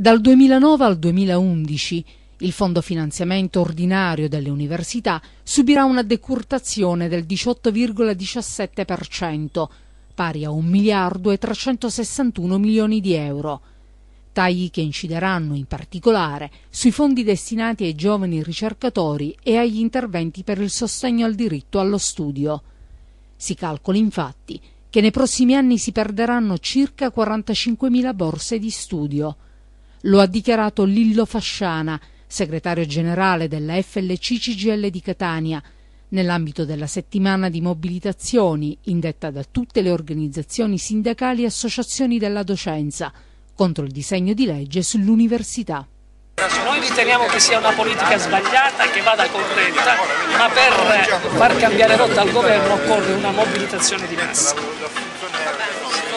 Dal 2009 al 2011 il fondo finanziamento ordinario delle università subirà una decurtazione del 18,17%, pari a 1 miliardo e 361 milioni di euro. Tagli che incideranno in particolare sui fondi destinati ai giovani ricercatori e agli interventi per il sostegno al diritto allo studio. Si calcola infatti che nei prossimi anni si perderanno circa 45.000 borse di studio. Lo ha dichiarato Lillo Fasciana, segretario generale della FLC CGL di Catania, nell'ambito della settimana di mobilitazioni indetta da tutte le organizzazioni sindacali e associazioni della docenza contro il disegno di legge sull'università. Noi riteniamo che sia una politica sbagliata che vada corretta, ma per far cambiare rotta al governo occorre una mobilitazione di massa.